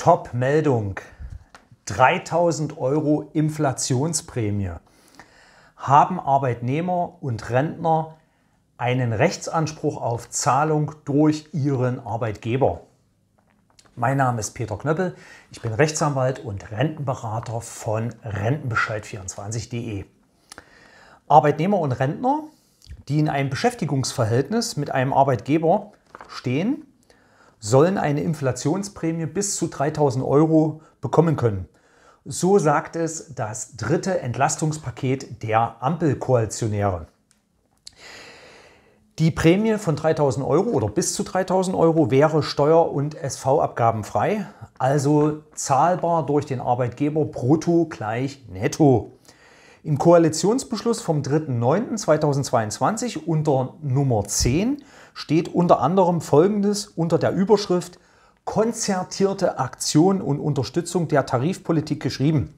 Top-Meldung. 3000 Euro Inflationsprämie. Haben Arbeitnehmer und Rentner einen Rechtsanspruch auf Zahlung durch ihren Arbeitgeber? Mein Name ist Peter Knöppel, ich bin Rechtsanwalt und Rentenberater von Rentenbescheid24.de. Arbeitnehmer und Rentner, die in einem Beschäftigungsverhältnis mit einem Arbeitgeber stehen, sollen eine Inflationsprämie bis zu 3000 Euro bekommen können. So sagt es das dritte Entlastungspaket der Ampelkoalitionäre. Die Prämie von 3000 Euro oder bis zu 3000 Euro wäre steuer- und sv abgaben frei, also zahlbar durch den Arbeitgeber brutto gleich netto. Im Koalitionsbeschluss vom 3.9.2022 unter Nummer 10 steht unter anderem Folgendes unter der Überschrift Konzertierte Aktion und Unterstützung der Tarifpolitik geschrieben.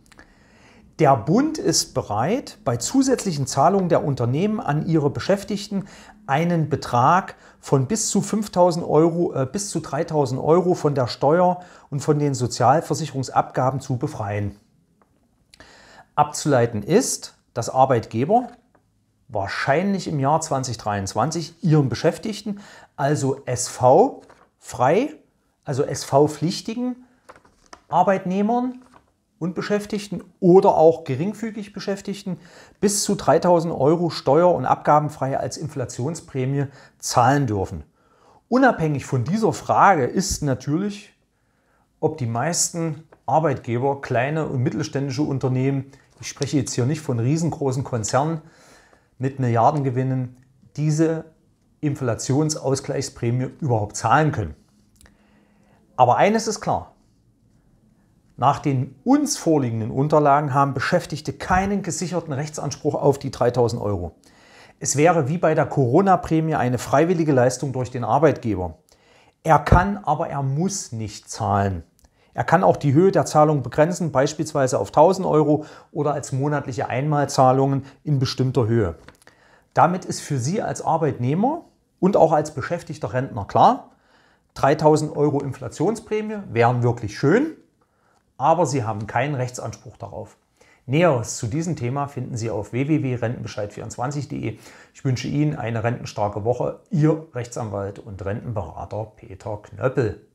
Der Bund ist bereit, bei zusätzlichen Zahlungen der Unternehmen an ihre Beschäftigten einen Betrag von bis zu 5.000 Euro, äh, bis zu 3.000 Euro von der Steuer und von den Sozialversicherungsabgaben zu befreien. Abzuleiten ist, dass Arbeitgeber wahrscheinlich im Jahr 2023 ihren Beschäftigten, also SV frei, also SV-pflichtigen Arbeitnehmern und Beschäftigten oder auch geringfügig Beschäftigten bis zu 3000 Euro steuer- und abgabenfrei als Inflationsprämie zahlen dürfen. Unabhängig von dieser Frage ist natürlich, ob die meisten Arbeitgeber, kleine und mittelständische Unternehmen, ich spreche jetzt hier nicht von riesengroßen Konzernen mit Milliardengewinnen, diese Inflationsausgleichsprämie überhaupt zahlen können. Aber eines ist klar, nach den uns vorliegenden Unterlagen haben Beschäftigte keinen gesicherten Rechtsanspruch auf die 3000 Euro. Es wäre wie bei der Corona-Prämie eine freiwillige Leistung durch den Arbeitgeber. Er kann, aber er muss nicht zahlen. Er kann auch die Höhe der Zahlung begrenzen, beispielsweise auf 1000 Euro oder als monatliche Einmalzahlungen in bestimmter Höhe. Damit ist für Sie als Arbeitnehmer und auch als beschäftigter Rentner klar, 3000 Euro Inflationsprämie wären wirklich schön, aber Sie haben keinen Rechtsanspruch darauf. Näheres zu diesem Thema finden Sie auf www.rentenbescheid24.de. Ich wünsche Ihnen eine rentenstarke Woche. Ihr Rechtsanwalt und Rentenberater Peter Knöppel.